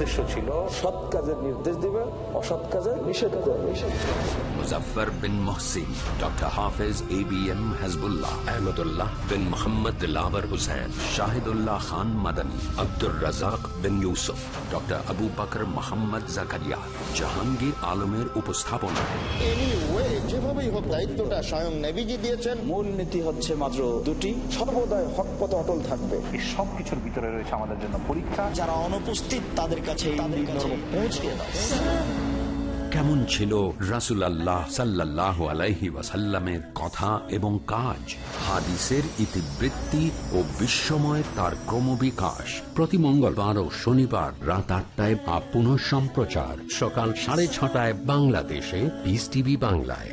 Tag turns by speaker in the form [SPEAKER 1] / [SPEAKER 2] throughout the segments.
[SPEAKER 1] উদ্দেশ্য ছিল সৎ কাজের নির্দেশ দিবে অসৎ কাজের নিষেধ করবে
[SPEAKER 2] বিন Mohsin doctor Hafez A B M Hasbullah Ahmadullah bin Mohammad লাভার হুসেন শাহিদুল্লাহ খান মাদানী আব্দুর রাজাক বিন ইউসুফ ডক্টর আবু বকর মোহাম্মদ জাকারিয়া জাহাঙ্গীর আলমের উপস্থাপনা
[SPEAKER 1] যেভাবেই হোক দায়িত্বটা স্বয়ং নেভিজি দিয়েছেন মূল নীতি হচ্ছে মাত্র দুটি সর্বদাই হকপথ অটল থাকবে এই সবকিছুর ভিতরে রয়েছে আমাদের জন্য পরীক্ষা যারা অনুপস্থিত তাদেরকে
[SPEAKER 2] কেমন ছিল রাসুলাল্লাহ সাল্লাহ আলাইহি ওয়াসাল্লামের কথা এবং কাজ হাদিসের ইতিবৃত্তি ও বিশ্বময়ের তার ক্রমবিকাশ প্রতি মঙ্গলবার ও শনিবার রাত আটটায় বা পুনঃ সম্প্রচার সকাল সাড়ে ছটায় বাংলাদেশে বিস টিভি বাংলায়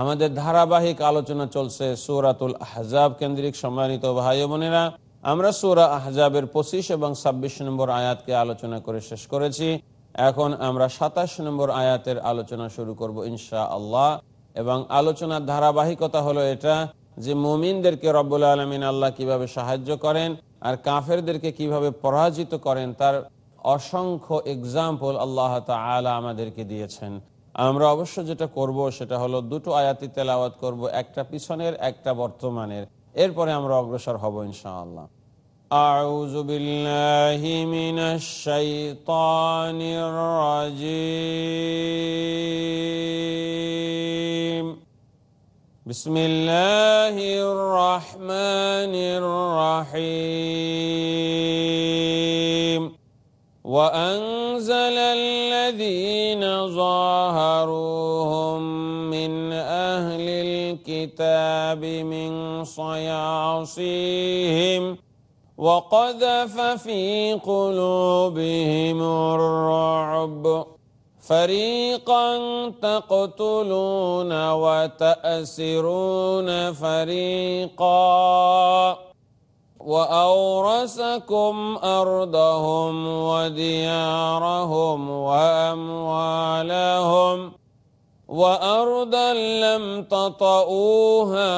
[SPEAKER 3] আমাদের ধারাবাহিক আলোচনা চলছে সৌরাতুল আহজাব কেন্দ্রিক সম্মানিত ভাই বোনেরা আমরা সৌরা আহজাবের পঁচিশ এবং ছাব্বিশ নম্বর আয়াতকে আলোচনা করে শেষ করেছি এখন আমরা সাতাশ নম্বর আয়াতের আলোচনা শুরু করব ইনশা আল্লাহ এবং আলোচনার ধারাবাহিকতা হলো এটা যে মোমিনদেরকে রব্বুল আলমিন আল্লাহ কিভাবে সাহায্য করেন আর কাফেরদেরকে কিভাবে পরাজিত করেন তার অসংখ্য এক্সাম্পল আল্লাহ তালা আমাদেরকে দিয়েছেন আমরা অবশ্য যেটা করব সেটা হলো দুটো আয়াতি তেলাওয়াত করব একটা পিছনের একটা বর্তমানের এরপরে আমরা অগ্রসর হব ইনশাআল্লাহ أعوذ بالله من الشيطان الرجيم بسم الله الرحمن الرحيم وأنزل الذين ظاهروهم من أهل الكتاب من صياصيهم وقذف في قلوبهم الرعب فريقا تقتلون وتأسرون فريقا وأورثكم أرضهم وديارهم وأموالهم وأرضا لم تطئوها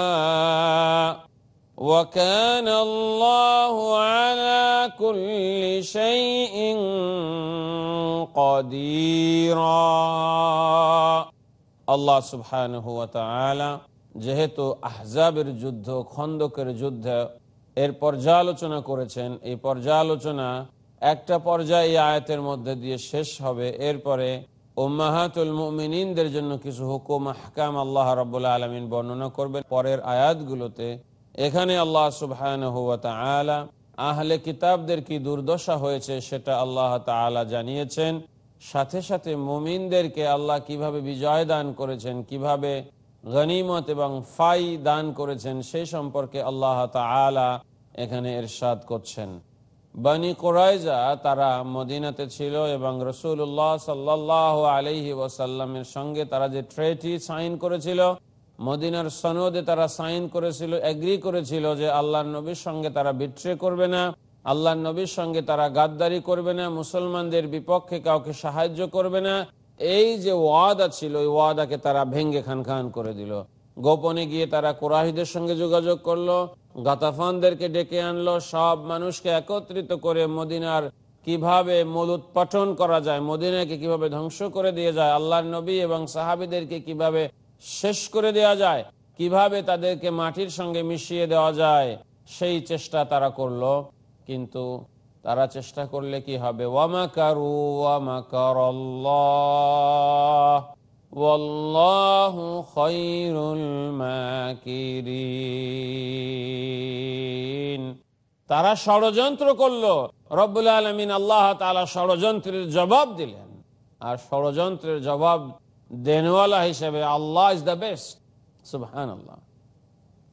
[SPEAKER 3] وكان الله على كل شيء قديرا الله سبحانه وتعالى جهت أحزاب الجد خندق الجد এর পর্যালোচনা করেছেন এই পর্যালোচনা একটা পর্যায়ে এই আয়াতের মধ্যে দিয়ে শেষ হবে এরপরে ওম্মাহাতুল মুমিনদের জন্য কিছু হুকুম হাকাম আল্লাহ রবাহ আলমিন বর্ণনা করবেন পরের আয়াতগুলোতে এখানে আল্লাহ আহলে কিতাবদের কি দুর্দশা হয়েছে সেটা আল্লাহ তালা জানিয়েছেন সাথে সাথে মুমিনদেরকে আল্লাহ কিভাবে বিজয় দান করেছেন কিভাবে গনিমত এবং ফাই দান করেছেন সেই সম্পর্কে আল্লাহ তালা এখানে এরশাদ করছেন বানি কোরাইজা তারা মদিনাতে ছিল এবং রসুল্লাহ সাল্লাহ আলহি ওয়াসাল্লামের সঙ্গে তারা যে ট্রেটি সাইন করেছিল মদিনার সনদে তারা সাইন করেছিল এগ্রি করেছিল যে আল্লাহ নবীর সঙ্গে তারা বিট্রে করবে না আল্লাহ নবীর সঙ্গে তারা গাদ্দারি করবে না মুসলমানদের বিপক্ষে কাউকে সাহায্য করবে না এই যে ওয়াদা ছিল ওই ওয়াদাকে তারা ভেঙ্গে খান খান করে দিল গোপনে গিয়ে তারা কোরাহিদের সঙ্গে যোগাযোগ করলো গাতাফানদেরকে ডেকে আনলো সব মানুষকে একত্রিত করে মদিনার কিভাবে মূল উৎপাটন করা যায় মদিনাকে কিভাবে ধ্বংস করে দিয়ে যায় আল্লাহ নবী এবং সাহাবিদেরকে কিভাবে শেষ করে দেওয়া যায় কিভাবে তাদেরকে মাটির সঙ্গে মিশিয়ে দেওয়া যায় সেই চেষ্টা তারা করল কিন্তু তারা চেষ্টা করলে কি হবে ওয়ামাকারু ওয়ামাকার والله خير الماكرين তারা ষড়যন্ত্র করলো রব্বুল আলমিন আল্লাহ তালা ষড়যন্ত্রের জবাব দিলেন আর ষড়যন্ত্রের জবাব দেনওয়ালা হিসেবে আল্লাহ ইজ দ্য বেস্ট সুবহান আল্লাহ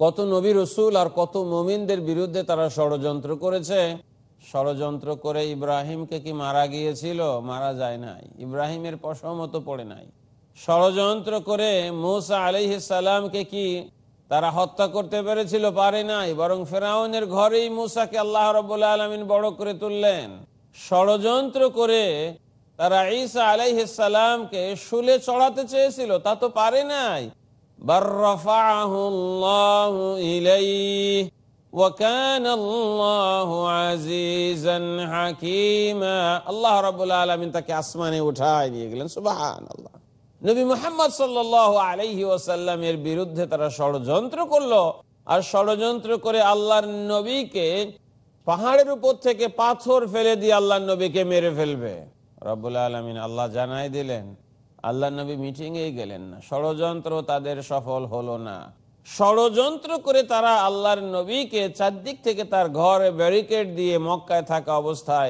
[SPEAKER 3] কত নবী রসুল আর কত মমিনদের বিরুদ্ধে তারা ষড়যন্ত্র করেছে ষড়যন্ত্র করে ইব্রাহিমকে কি মারা গিয়েছিল মারা যায় নাই ইব্রাহিমের পশমতো পড়ে নাই ষড়যন্ত্র করে মৌসা আলহ সালামকে কি তারা হত্যা করতে পেরেছিল পারে নাই বরং ফেরাউনের ঘরেই মুসাকে আল্লাহ রবুল্লা আলমিন বড় করে তুললেন ষড়যন্ত্র করে তারা ঈসা আলাইসালামকে শুলে চড়াতে চেয়েছিল তা তো পারে নাই আল্লাহ রবাহ আলমিন তাকে আসমানে উঠায় নিয়ে গেলেন সুবাহ আল্লাহ নবী মোহাম্মদ সাল্লাহ আলহি ওসাল্লামের বিরুদ্ধে তারা ষড়যন্ত্র করলো আর ষড়যন্ত্র করে আল্লাহর নবীকে পাহাড়ের উপর থেকে পাথর ফেলে দিয়ে আল্লাহ নবীকে মেরে ফেলবে রব্বুল আলমিন আল্লাহ জানাই দিলেন আল্লাহ নবী মিটিং মিটিংয়ে গেলেন না ষড়যন্ত্র তাদের সফল হলো না ষড়যন্ত্র করে তারা আল্লাহর নবীকে চারদিক থেকে তার ঘরে ব্যারিকেড দিয়ে মক্কায় থাকা অবস্থায়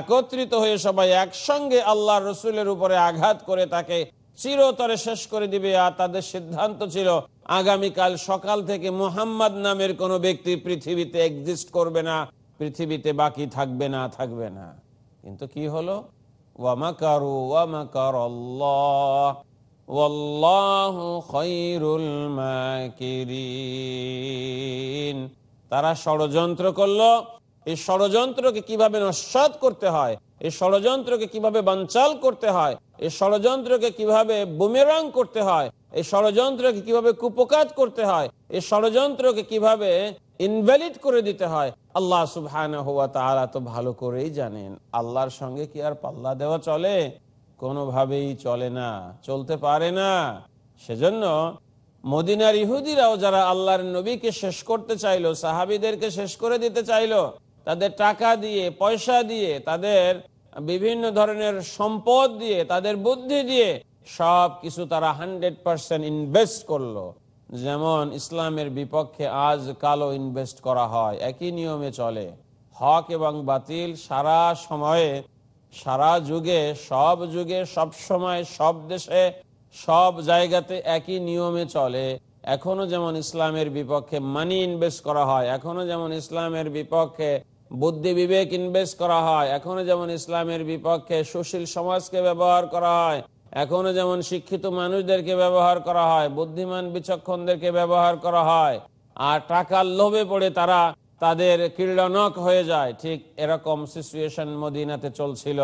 [SPEAKER 3] একত্রিত হয়ে সবাই একসঙ্গে আল্লাহ রসুলের উপরে আঘাত করে তাকে চিরতরে শেষ করে দিবে আর তাদের সিদ্ধান্ত ছিল আগামীকাল সকাল থেকে মোহাম্মদ নামের কোন ব্যক্তি পৃথিবীতে এক্সিস্ট করবে না পৃথিবীতে বাকি থাকবে না থাকবে না কিন্তু কি হলো তারা ষড়যন্ত্র করলো এই ষড়যন্ত্রকে কিভাবে নস্বাদ করতে হয় এই ষড়যন্ত্রকে কিভাবে বাঞ্চাল করতে হয় এই ষড়যন্ত্রকে কিভাবে বুমেরাং করতে হয় এই ষড়যন্ত্রকে কিভাবে কুপকাত করতে হয় এই ষড়যন্ত্রকে কিভাবে ইনভ্যালিড করে দিতে হয় আল্লাহ সুবহান হুয়া তারা তো ভালো করেই জানেন আল্লাহর সঙ্গে কি আর পাল্লা দেওয়া চলে কোনোভাবেই চলে না চলতে পারে না সেজন্য মদিনার ইহুদিরাও যারা আল্লাহর নবীকে শেষ করতে চাইলো সাহাবিদেরকে শেষ করে দিতে চাইলো তাদের টাকা দিয়ে পয়সা দিয়ে তাদের বিভিন্ন ধরনের সম্পদ দিয়ে তাদের বুদ্ধি দিয়ে সব কিছু তারা হান্ড্রেড পার্সেন্ট ইনভেস্ট করলো যেমন ইসলামের বিপক্ষে আজ কালো ইনভেস্ট করা হয় একই নিয়মে চলে হক এবং বাতিল সারা সময়ে সারা যুগে সব যুগে সব সময় সব দেশে সব জায়গাতে একই নিয়মে চলে এখনো যেমন ইসলামের বিপক্ষে মানি ইনভেস্ট করা হয় এখনো যেমন ইসলামের বিপক্ষে বুদ্ধি বিবেক ইনভেস্ট করা হয় এখনো যেমন ইসলামের বিপক্ষে সুশীল সমাজকে ব্যবহার করা হয় এখনো যেমন শিক্ষিত মানুষদেরকে ব্যবহার করা হয় বুদ্ধিমান বিচক্ষণদেরকে ব্যবহার করা হয় আর টাকার লোভে পড়ে তারা তাদের কীর্ণনক হয়ে যায় ঠিক এরকম সিচুয়েশন মদিনাতে চলছিল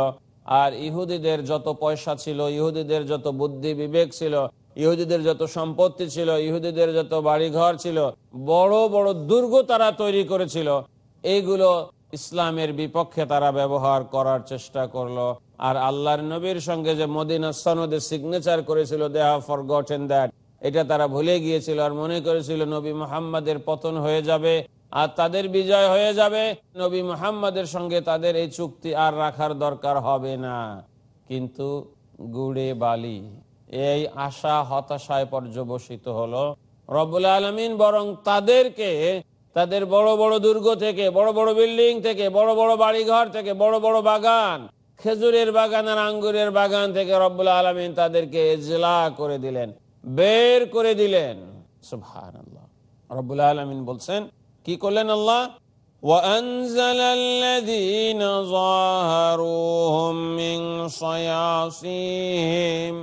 [SPEAKER 3] আর ইহুদিদের যত পয়সা ছিল ইহুদিদের যত বুদ্ধি বিবেক ছিল ইহুদিদের যত সম্পত্তি ছিল ইহুদিদের যত বাড়িঘর ছিল বড় বড় দুর্গ তারা তৈরি করেছিল এইগুলো ইসলামের বিপক্ষে তারা ব্যবহার করার চেষ্টা করলো আর আল্লাহর নবীর সঙ্গে যে মদিনা সনদে সিগনেচার করেছিল they have forgotten that এটা তারা ভুলে গিয়েছিল আর মনে করেছিল নবী মোহাম্মদের পতন হয়ে যাবে আর তাদের বিজয় হয়ে যাবে নবী মোহাম্মদের সঙ্গে তাদের এই চুক্তি আর রাখার দরকার হবে না কিন্তু গুড়ে বালি এই আশা হতাশায় পর্যবসিত হলো রবুল আলমিন বরং তাদেরকে তাদের বড় বড় দুর্গ থেকে বড় বড় বিল্ডিং থেকে বড় বড় বাড়িঘর থেকে বড় বড় বাগান খেজুরের বাগান আর আঙ্গুরের বাগান থেকে রব্বুল আলমিন তাদেরকে এজলা করে দিলেন বের করে দিলেন আল্লাহ রব্বুল আলমিন বলছেন কি করলেন আল্লাহ وأنزل الذين ظاهروهم من صياصيهم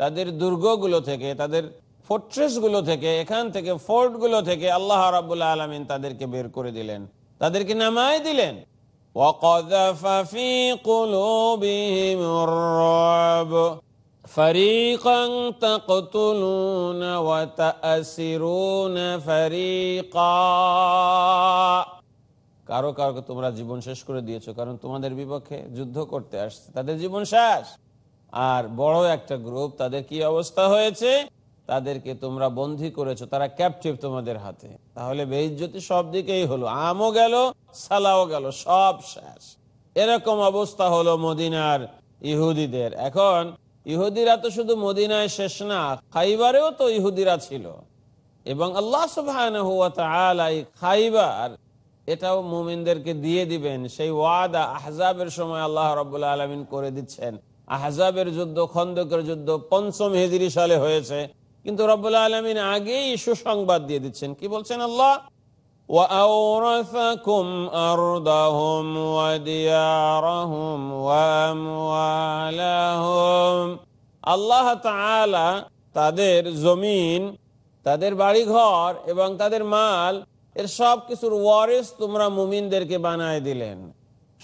[SPEAKER 3] তাদের দুর্গগুলো থেকে তাদের ফোর্ট্রেসগুলো থেকে এখান থেকে ফোর্টগুলো থেকে আল্লাহ রাবুল্লাহ আলমিন তাদেরকে বের করে দিলেন তাদেরকে নামায় দিলেন কারো কারো তোমরা জীবন শেষ করে দিয়েছো কারণ তোমাদের বিপক্ষে যুদ্ধ করতে আসছে তাদের জীবন শেষ আর বড় একটা গ্রুপ তাদের কি অবস্থা হয়েছে তাদেরকে তোমরা বন্দী করেছো তারা ক্যাপটিভ তোমাদের হাতে তাহলে বেইজ্জতি সব দিকেই হলো আমও গেল সালাও গেল সব শেষ এরকম অবস্থা হলো মদিনার ইহুদিদের এখন ইহুদিরা তো শুধু মদিনায় শেষ না খাইবারেও তো ইহুদিরা ছিল এবং আল্লাহ সুবাহ খাইবার এটাও মুমিনদেরকে দিয়ে দিবেন সেই ওয়াদা আহজাবের সময় আল্লাহ রবাহ আলমিন করে দিচ্ছেন আহজাবের যুদ্ধ খন্দকের যুদ্ধ পঞ্চম হেজরি সালে হয়েছে কিন্তু রব্বুল্লা আলমিন আগেই সুসংবাদ দিয়ে দিচ্ছেন কি বলছেন আল্লাহ وأورثكم أرضهم وديارهم وأموالهم আল্লাহ তাআলা তাদের জমিন তাদের বাড়িঘর এবং তাদের মাল এর সব কিছুর ওয়ারিস তোমরা মুমিনদেরকে বানায় দিলেন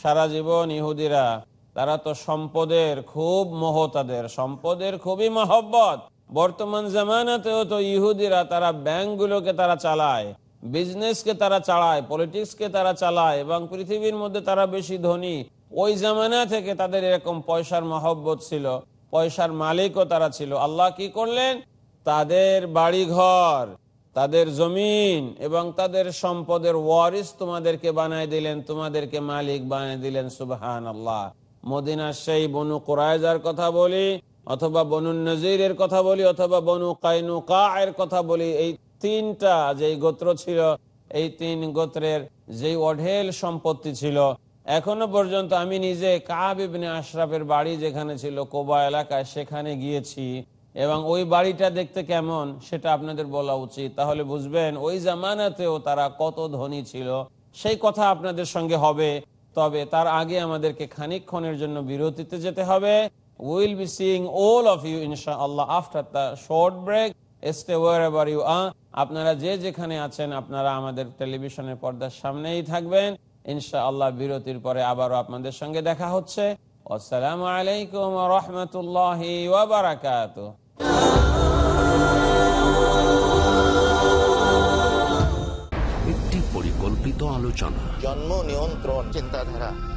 [SPEAKER 3] সারা জীবন ইহুদিরা তারা তো সম্পদের খুব মোহ তাদের সম্পদের খুবই মহব্বত বর্তমান জামানাতেও তো ইহুদিরা তারা ব্যাংকগুলোকে তারা চালায় বিজনেস কে তারা চালায় পলিটিক্স কে তারা চালায় এবং পৃথিবীর মধ্যে তারা বেশি ধনী ওই জামানা থেকে তাদের এরকম পয়সার মহব্বত ছিল পয়সার মালিকও তারা ছিল আল্লাহ কি করলেন তাদের বাড়িঘর তাদের জমিন এবং তাদের সম্পদের ওয়ারিস তোমাদেরকে বানাই দিলেন তোমাদেরকে মালিক বানাই দিলেন সুবাহ আল্লাহ মদিনার সেই বনু কোরআজার কথা বলি অথবা বনু নজিরের কথা বলি অথবা বনু কায়নুকা এর কথা বলি এই তিনটা যে গোত্র ছিল এই তিন গোত্রের যে অঢেল সম্পত্তি ছিল এখনো পর্যন্ত আমি নিজে কাবিবনে আশরাফের বাড়ি যেখানে ছিল কোবা এলাকায় সেখানে গিয়েছি এবং ওই বাড়িটা দেখতে কেমন সেটা আপনাদের বলা উচিত তাহলে বুঝবেন ওই জামানাতেও তারা কত ধনী ছিল সেই কথা আপনাদের সঙ্গে হবে তবে তার আগে আমাদেরকে খানিক্ষণের জন্য বিরতিতে যেতে হবে We'll be seeing all of you, inshallah, after the short break. Stay wherever you are. আপনারা যে যেখানে আছেন আপনারা আমাদের টেলিভিশনের পর্দার সামনেই থাকবেন ইনশাআল্লাহ বিরতির পরে আবারও আপনাদের সঙ্গে দেখা হচ্ছে আসসালামু আলাইকুম রহমতুল্লাহ ওবরাকাত
[SPEAKER 2] একটি পরিকল্পিত আলোচনা
[SPEAKER 1] জন্ম নিয়ন্ত্রণ চিন্তাধারা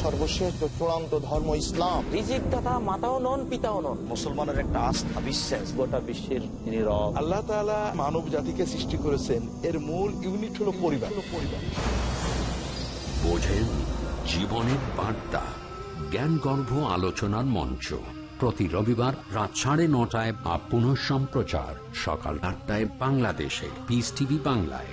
[SPEAKER 1] সর্বশেষ চূড়ান্ত ধর্ম ইসলাম রিজিক দাতা মাতাও নন পিতাও নন মুসলমানের একটা আস্থা বিশ্বাস গোটা বিশ্বের তিনি আল্লাহ মানব জাতিকে সৃষ্টি করেছেন এর মূল ইউনিট পরিবার
[SPEAKER 2] বোঝেন জীবনের বার্তা জ্ঞানগর্ভ আলোচনার মঞ্চ প্রতি রবিবার রাত সাড়ে নটায় বা পুনঃ সম্প্রচার সকাল আটটায় বাংলাদেশে পিস টিভি বাংলায়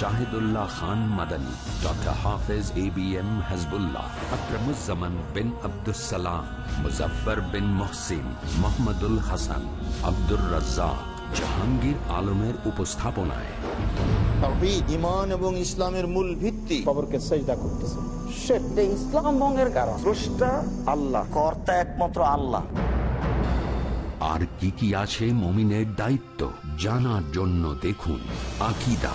[SPEAKER 2] Shahidullah Khan Madani doctor Hafez A B M Hasbullah Akramuzzaman bin Abdussalam Muzaffar bin Mohsin Mohammadul Hasan Abdur Razza Jahangir আলমের উপস্থাপনায়
[SPEAKER 1] এবং ইসলামের মূল ভিত্তি খবরকে সেজদা ইসলাম ভঙ্গের কারণ
[SPEAKER 2] আর কি কি আছে মমিনের দায়িত্ব জানার জন্য দেখুন আকিদা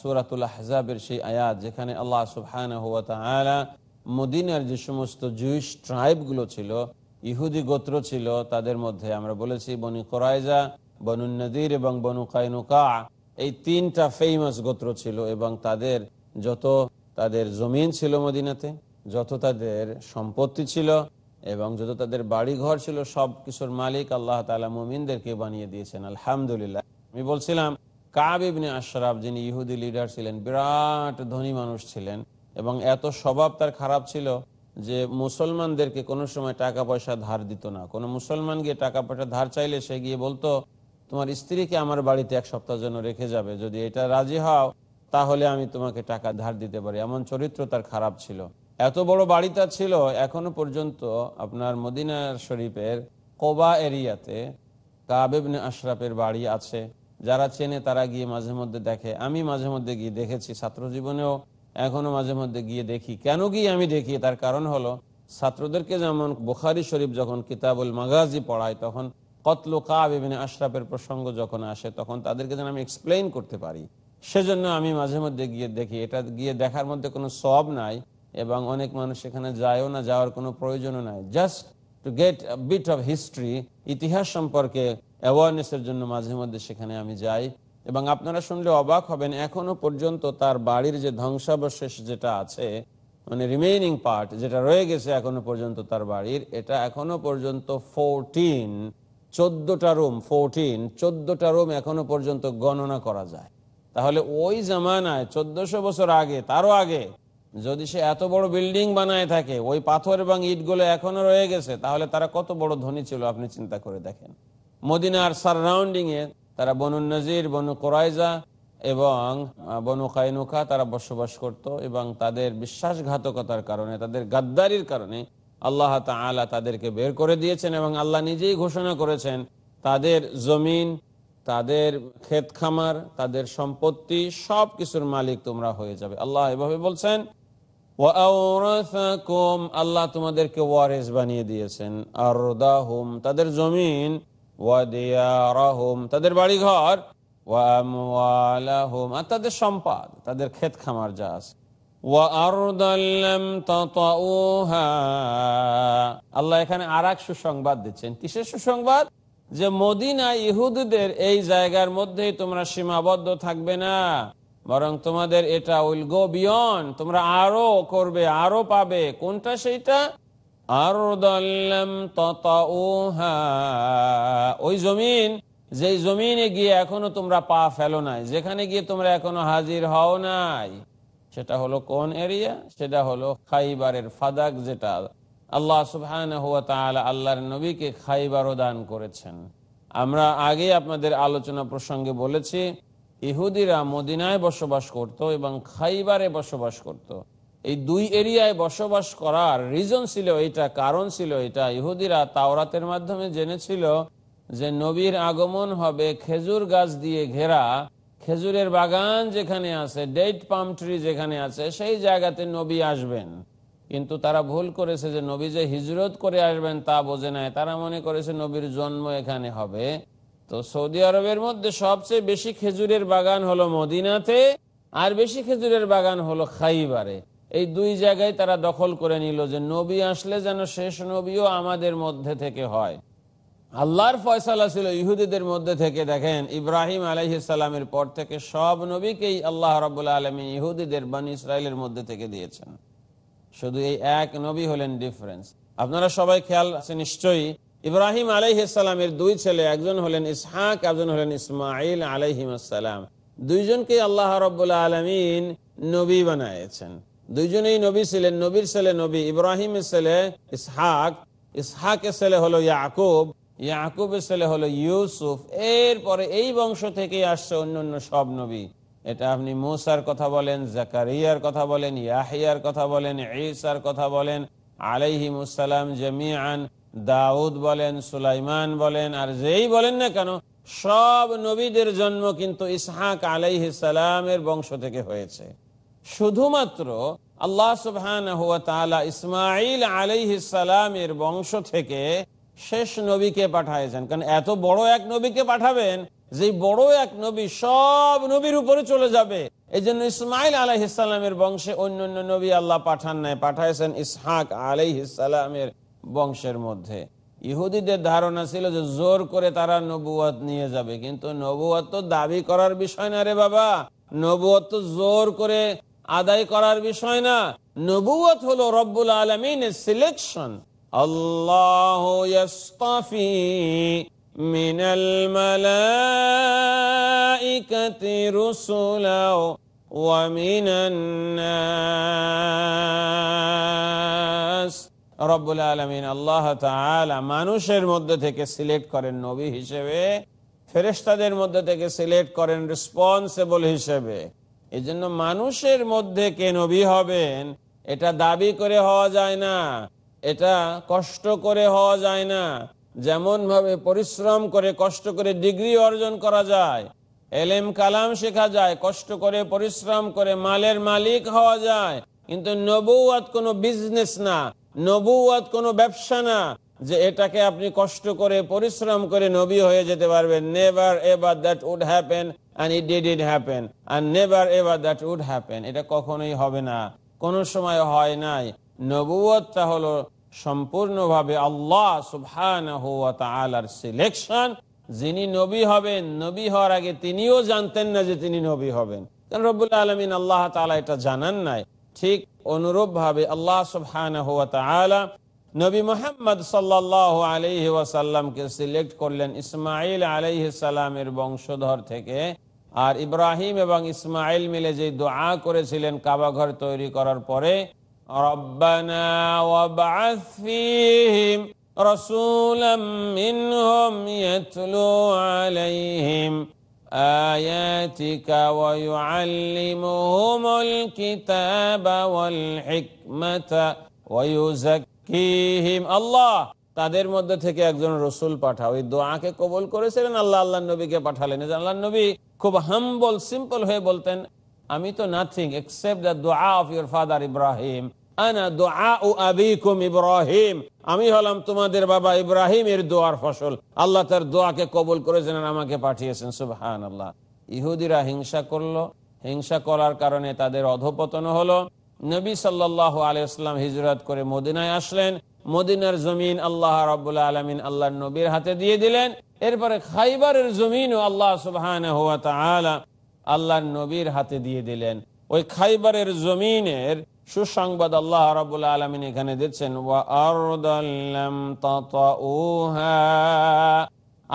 [SPEAKER 3] সুরাতুল আহজাবের সেই আয়াত যেখানে আল্লাহ সুবহান মদিনার যে সমস্ত জুইশ ট্রাইবগুলো ছিল ইহুদি গোত্র ছিল তাদের মধ্যে আমরা বলেছি বনু করাইজা বনু নদীর এবং বনু কায়নুকা এই তিনটা ফেমাস গোত্র ছিল এবং তাদের যত তাদের জমিন ছিল মদিনাতে যত তাদের সম্পত্তি ছিল এবং যত তাদের বাড়িঘর ছিল সব কিছুর মালিক আল্লাহ তালা মোমিনদেরকে বানিয়ে দিয়েছেন আলহামদুলিল্লাহ আমি বলছিলাম কাবিবনে আশরাফ যিনি ইহুদি লিডার ছিলেন বিরাট ধনী মানুষ ছিলেন এবং এত স্বভাব তার খারাপ ছিল যে মুসলমানদেরকে কোনো সময় টাকা পয়সা ধার দিত না কোনো মুসলমান গিয়ে টাকা পয়সা ধার চাইলে সে গিয়ে বলতো তোমার স্ত্রীকে আমার বাড়িতে এক সপ্তাহ জন্য রেখে যাবে যদি এটা রাজি হও তাহলে আমি তোমাকে টাকা ধার দিতে পারি এমন চরিত্র তার খারাপ ছিল এত বড় বাড়ি তার ছিল এখনো পর্যন্ত আপনার মদিনার শরীফের কোবা এরিয়াতে কাবেবনে আশরাফের বাড়ি আছে যারা চেনে তারা গিয়ে মাঝে মধ্যে দেখে আমি মাঝে মধ্যে গিয়ে দেখেছি ছাত্র জীবনেও এখনো মাঝে মধ্যে গিয়ে দেখি কেন গিয়ে আমি দেখি তার কারণ হলো ছাত্রদেরকে যেমন বুখারি শরীফ যখন কিতাবুল মাগাজি পড়ায় তখন কতল কাবিন আশরাফের প্রসঙ্গ যখন আসে তখন তাদেরকে যেন আমি এক্সপ্লেইন করতে পারি সেজন্য আমি মাঝে মধ্যে গিয়ে দেখি এটা গিয়ে দেখার মধ্যে কোনো সব নাই এবং অনেক মানুষ সেখানে যায়ও না যাওয়ার কোনো প্রয়োজনও নাই just to get bit of history ইতিহাস সম্পর্কে অ্যাওয়ারনেসের জন্য মাঝে মধ্যে সেখানে আমি যাই এবং আপনারা শুনলে অবাক হবেন এখনো পর্যন্ত তার বাড়ির যে ধ্বংসাবশেষ যেটা আছে মানে রিমেইনিং পার্ট যেটা রয়ে গেছে এখনো পর্যন্ত তার বাড়ির এটা এখনো পর্যন্ত ফোরটিন চোদ্দটা রুম ফোরটিন চোদ্দটা রুম এখনো পর্যন্ত গণনা করা যায় তাহলে ওই জামানায় চোদ্দশো বছর আগে তারও আগে যদি সে এত বড় বিল্ডিং বানায় থাকে ওই পাথর এবং ইটগুলো এখনো রয়ে গেছে তাহলে তারা কত বড় ধনী ছিল আপনি চিন্তা করে দেখেন মদিনার সারাউন্ডিংয়ে তারা বনু নজির বনু কোরাইজা এবং বনু কায়নুখা তারা বসবাস করত এবং তাদের বিশ্বাসঘাতকতার কারণে তাদের গাদ্দারির কারণে আল্লাহ তালা তাদেরকে বের করে দিয়েছেন এবং আল্লাহ নিজেই ঘোষণা করেছেন তাদের জমিন তাদের ক্ষেত খামার তাদের সম্পত্তি সব কিছুর মালিক তোমরা হয়ে যাবে আল্লাহ এভাবে বলছেন আল্লাহ তোমাদেরকে ওয়ারেস বানিয়ে দিয়েছেন আর তাদের জমিন ওয়াদিয়ারাহুম তাদের বাড়িঘর ওয়ামওয়ালাহুম আর তাদের সম্পাদ তাদের ক্ষেত খামার যা আছে আল্লাহ এখানে আর এক সুসংবাদ দিচ্ছেন কিসের সুসংবাদ যে মদিনা ইহুদদের এই জায়গার মধ্যেই তোমরা সীমাবদ্ধ থাকবে না বরং তোমাদের এটা উইল গো বিয়ন তোমরা আরো করবে আরো পাবে কোনটা সেইটা ওই জমিন যেই জমিনে গিয়ে এখনো তোমরা পা ফেলো নাই যেখানে গিয়ে তোমরা এখনো হাজির হও নাই সেটা হলো কোন এরিয়া সেটা হলো খাইবারের ফাদাক যেটা আল্লাহ সুবহান আল্লাহর নবীকে খাইবারও দান করেছেন আমরা আগে আপনাদের আলোচনা প্রসঙ্গে বলেছি ইহুদিরা মদিনায় বসবাস করত এবং খাইবারে বসবাস করতো এই দুই এরিয়ায় বসবাস করার রিজন ছিল এটা কারণ ছিল এটা ইহুদিরা তাওরাতের মাধ্যমে জেনেছিল যে নবীর আগমন হবে খেজুর গাছ দিয়ে ঘেরা খেজুরের বাগান যেখানে আছে ডেট পাম ট্রি যেখানে আছে সেই জায়গাতে নবী আসবেন কিন্তু তারা ভুল করেছে যে নবী যে হিজরত করে আসবেন তা বোঝে নাই তারা মনে করেছে নবীর জন্ম এখানে হবে তো সৌদি আরবের মধ্যে সবচেয়ে বেশি খেজুরের বাগান হলো মদিনাতে আর বেশি খেজুরের বাগান হলো খাইবারে এই দুই জায়গায় তারা দখল করে নিল যে নবী আসলে যেন শেষ নবীও আমাদের মধ্যে থেকে হয় আল্লাহর ফয়সালা ছিল ইহুদিদের মধ্যে থেকে দেখেন ইব্রাহিম আলহিসাল্লামের পর থেকে সব নবীকেই আল্লাহ রবুল্লা আলমী ইহুদিদের বান ইসরায়েলের মধ্যে থেকে দিয়েছেন শুধু এই এক নবী হলেন ডিফারেন্স আপনারা সবাই খেয়াল আছে নিশ্চয়ই ইব্রাহিম ইসালামের দুই ছেলে একজন হলেন ইসহাক একজন হলেন ইসমাইল আলহিম আসসালাম দুইজনকে আল্লাহ রবুল্লা আলমিন নবী বানিয়েছেন দুইজনেই নবী ছিলেন নবীর ছেলে নবী ইব্রাহিমের ছেলে ইসহাক ইসহাকের ছেলে হলো ইয়াকুব ইয়াকুবের ছেলে হলো ইউসুফ এরপরে এই বংশ থেকেই আসছে অন্যান্য সব নবী এটা আপনি মোসার কথা বলেন জাকারিয়ার কথা বলেন ইয়াহিয়ার কথা বলেন ইসার কথা বলেন আলাইহিমুসালাম জামিয়ান দাউদ বলেন সুলাইমান বলেন আর যেই বলেন না কেন সব নবীদের জন্ম কিন্তু ইসহাক আলাইহিসালামের বংশ থেকে হয়েছে শুধুমাত্র আল্লাহ সুবহান ইসমাইল আলাইহিসালামের বংশ থেকে শেষ নবীকে পাঠাইছেন কারণ এত বড় এক নবীকে পাঠাবেন যে বড় এক নবী সব নবীর উপরে চলে যাবে এই জন্য ইসমাইল আলাইহিসালামের বংশে অন্য অন্য নবী আল্লাহ পাঠান নাই পাঠাইছেন ইসহাক আলাইহিসালামের বংশের মধ্যে ইহুদিদের ধারণা ছিল যে জোর করে তারা নবুয়াত নিয়ে যাবে কিন্তু নবুয়াত তো দাবি করার বিষয় না রে বাবা নবুয়াত তো জোর করে আদায় করার বিষয় না নবুয়ত হলো রব্বুল আলমিনের সিলেকশন আল্লাহ من الملائكة رسلا ومن الناس রব্বুল আলামিন আল্লাহ তালা মানুষের মধ্যে থেকে সিলেক্ট করেন নবী হিসেবে ফেরেশতাদের মধ্যে থেকে সিলেক্ট করেন রেসপন্সিবল হিসেবে এজন্য মানুষের মধ্যে কে নবী হবেন এটা দাবি করে হওয়া যায় না এটা কষ্ট করে হওয়া যায় না যেমন ভাবে পরিশ্রম করে কষ্ট করে ডিগ্রি অর্জন করা যায় এলেম কালাম শেখা যায় কষ্ট করে পরিশ্রম করে মালের মালিক হওয়া যায় কিন্তু নবুয়াদ কোনো বিজনেস না নবুয়াদ কোনো ব্যবসা না যে এটাকে আপনি কষ্ট করে পরিশ্রম করে নবী হয়ে যেতে পারবেন never ever that would happen and it did it happen and never ever that would happen এটা কখনোই হবে না কোন সময় হয় নাই নবুয়তটা হলো সম্পূর্ণভাবে আল্লাহ সুবহানাহু ওয়া তাআলার সিলেকশন যিনি নবী হবেন নবী হওয়ার আগে তিনিও জানতেন না যে তিনি নবী হবেন কারণ রব্বুল আলমিন আল্লাহ তাআলা এটা জানান নাই ঠিক অনুরূপভাবে আল্লাহ সুবহানাহু ওয়া তাআলা নবী মোহাম্মদ সাল্লাহ আলাইহি ওয়াসাল্লামকে সিলেক্ট করলেন ইসমাইল আলাইহিস সালামের বংশধর থেকে আর ইব্রাহিম এবং ইসমাইল মিলে যে দোয়া করেছিলেন কাবাঘর তৈরি করার পরে আল্লাহ তাদের মধ্যে থেকে একজন রসুল পাঠাও ওই দোয়াকে কবল করেছিলেন আল্লাহ আল্লাহ নবীকে পাঠালেন আল্লাহ নবী খুব হাম্বল সিম্পল হয়ে বলতেন আমি তো নাথিং এক্সেপ্ট দ্য দোয়া অফ ইউর ফাদার ইব্রাহিম আমি হলাম তোমাদের বাবা ইব্রাহিমের দোয়ার ফসল আল্লাহ তার দোয়াকে কবুল করেছেন আমাকে পাঠিয়েছেন সুবহান আল্লাহ ইহুদিরা হিংসা করলো হিংসা করার কারণে তাদের অধপতন হলো নবী সাল্লাহ আলাইসলাম হিজরত করে মদিনায় আসলেন মদিনার জমিন আল্লাহ রবাহ আলমিন আল্লাহ নবীর হাতে দিয়ে দিলেন এরপরে খাইবারের জমিনও আল্লাহ সুবহান হুয়া নবীর হাতে দিয়ে দিলেন ওই খাইবারের জমিনের সুসংবাদ আল্লাহ রবুল আলমিন এখানে দিচ্ছেন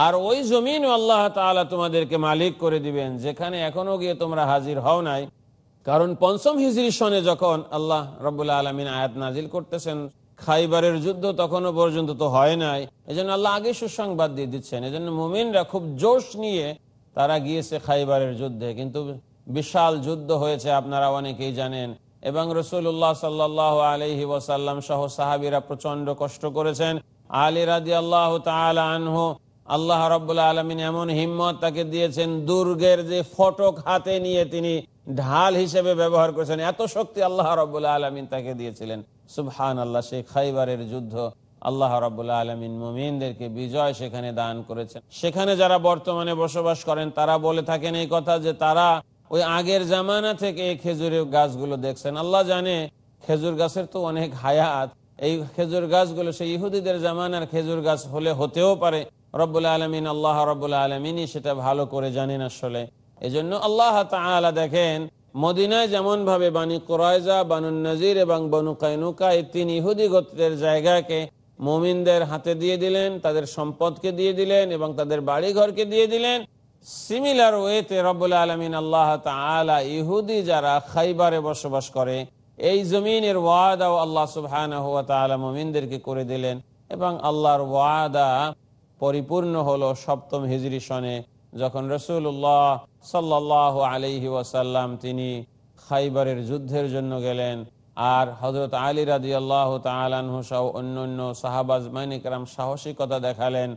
[SPEAKER 3] আর ওই জমিন আল্লাহ তোমাদেরকে মালিক করে দিবেন যেখানে এখনো গিয়ে তোমরা হাজির হও নাই কারণ পঞ্চম হিজরি সনে যখন আল্লাহ রবুল্লা আলমিন আয়াত নাজিল করতেছেন খাইবারের যুদ্ধ তখনও পর্যন্ত তো হয় নাই এই জন্য আল্লাহ আগে সুসংবাদ দিয়ে দিচ্ছেন এই জন্য মুমিনরা খুব জোশ নিয়ে তারা গিয়েছে খাইবারের যুদ্ধে কিন্তু বিশাল যুদ্ধ হয়েছে আপনারা অনেকেই জানেন এবং রসুল্লাহ সাল্লাহ আলহি ওয়াসাল্লাম সহ সাহাবিরা প্রচন্ড কষ্ট করেছেন আলী রাজি আল্লাহ আনহু আল্লাহ রবাহ আলমিন এমন হিম্মত তাকে দিয়েছেন দুর্গের যে ফটক হাতে নিয়ে তিনি ঢাল হিসেবে ব্যবহার করেছেন এত শক্তি আল্লাহ রবাহ আলমিন তাকে দিয়েছিলেন সুবহান আল্লাহ সেই খাইবারের যুদ্ধ আল্লাহ রাবুল্লাহ আলমিন মোমিনদেরকে বিজয় সেখানে দান করেছেন সেখানে যারা বর্তমানে বসবাস করেন তারা বলে থাকেন এই কথা যে তারা ওই আগের জামানা থেকে এই খেজুরের গাছগুলো দেখছেন আল্লাহ জানে খেজুর গাছের তো অনেক হায়াত এই খেজুর গাছগুলো সেই ইহুদিদের জামানার খেজুর গাছ হলে হতেও পারে রব্বুল আলমিন আল্লাহ রবুল্লা আলমিনই সেটা ভালো করে জানেন আসলে এজন্য আল্লাহ তালা দেখেন মদিনায় যেমন ভাবে বানী কোরআজা বানু নজির এবং বনু কায়নুকা এই তিন ইহুদি গোত্রের জায়গাকে মমিনদের হাতে দিয়ে দিলেন তাদের সম্পদকে দিয়ে দিলেন এবং তাদের বাড়িঘরকে দিয়ে দিলেন সিমিলার ওয়েতে রব্বুল আলমিন আল্লাহ তালা ইহুদি যারা খাইবারে বসবাস করে এই জমিনের ওয়াদা আল্লাহ সুবহান মমিনদেরকে করে দিলেন এবং আল্লাহর ওয়াদা পরিপূর্ণ হলো সপ্তম হিজরি সনে যখন রসুল্লাহ সাল্লাহ আলহি ওয়াসাল্লাম তিনি খাইবারের যুদ্ধের জন্য গেলেন আর হজরত আলী রাজি আল্লাহ তালহ সহ অন্য অন্য সাহাবাজ মাইনিকরাম সাহসিকতা দেখালেন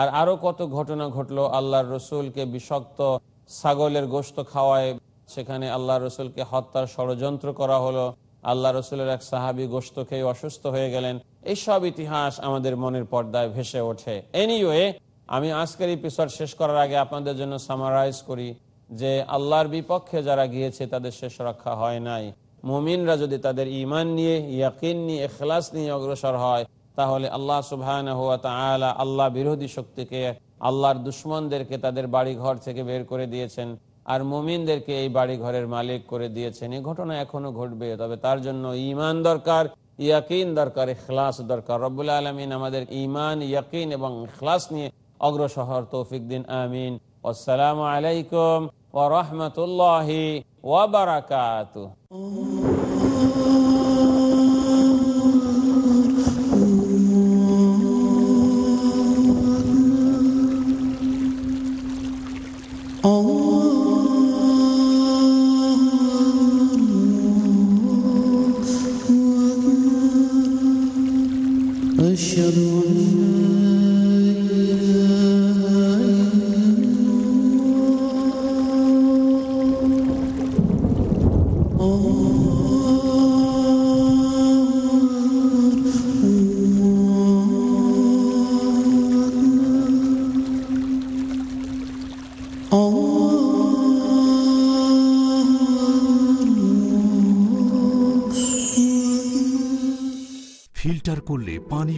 [SPEAKER 3] আর আরো কত ঘটনা ঘটলো আল্লাহর রসুলকে বিষক্ত ছাগলের গোস্ত খাওয়ায় সেখানে আল্লাহ রসুলকে হত্যার ষড়যন্ত্র করা হলো আল্লাহ রসুলের এক সাহাবি গোস্ত খেয়ে অসুস্থ হয়ে গেলেন এইসব ইতিহাস আমাদের মনের পর্দায় ভেসে ওঠে এনিওয়ে আমি আজকের এপিসোড শেষ করার আগে আপনাদের জন্য সামারাইজ করি যে আল্লাহর বিপক্ষে যারা গিয়েছে তাদের শেষ রক্ষা হয় নাই মুমিনরা যদি তাদের ইমান নিয়ে ইয়াকিন নিয়ে এখলাস নিয়ে অগ্রসর হয় তাহলে আল্লাহ সুবহান হুয়া আল্লাহ বিরোধী শক্তিকে আল্লাহর দুশ্মনদেরকে তাদের বাড়ি ঘর থেকে বের করে দিয়েছেন আর মুমিনদেরকে এই বাড়ি ঘরের মালিক করে দিয়েছেন এই ঘটনা এখনো ঘটবে তবে তার জন্য ইমান দরকার ইয়াকিন দরকার এখলাস দরকার রব্বুল আলমিন আমাদের ইমান ইয়াকিন এবং এখলাস নিয়ে অগ্রসহর তৌফিক দিন আমিন আসসালামু আলাইকুম ওরহমতুল্লাহ ওবরাকাত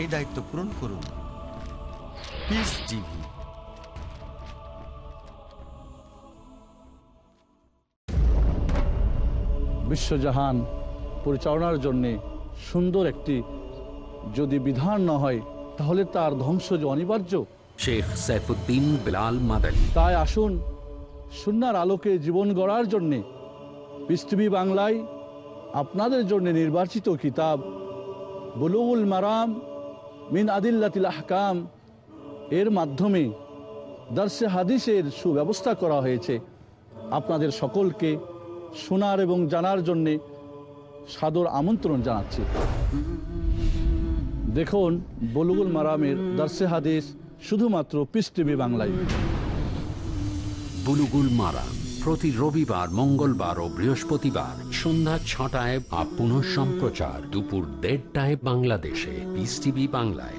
[SPEAKER 2] এই দায়িত্ব পূরণ করুন
[SPEAKER 1] বিশ্বজাহান পরিচালনার জন্যে সুন্দর একটি যদি বিধান না হয় তাহলে তার ধ্বংস যে অনিবার্য শেখ সাইফুদ্দিন বিলাল মাদানী তাই আসুন সুনার আলোকে জীবন গড়ার জন্যে পৃথিবী বাংলায় আপনাদের জন্য নির্বাচিত কিতাব বুলুল মারাম মিন আদিল্লাতিল আহকাম এর মাধ্যমে দর্শে হাদিসের সুব্যবস্থা করা হয়েছে আপনাদের সকলকে শোনার এবং জানার জন্যে সাদর আমন্ত্রণ জানাচ্ছি দেখুন বলুগুল মারামের দর্শে হাদিস শুধুমাত্র পৃষ্টিভি বাংলায়
[SPEAKER 2] বুলুগুল মারাম প্রতি রবিবার মঙ্গলবার ও বৃহস্পতিবার সন্ধ্যা ছটায় আপ সম্প্রচার দুপুর দেড়টায় বাংলাদেশে বিস বাংলায়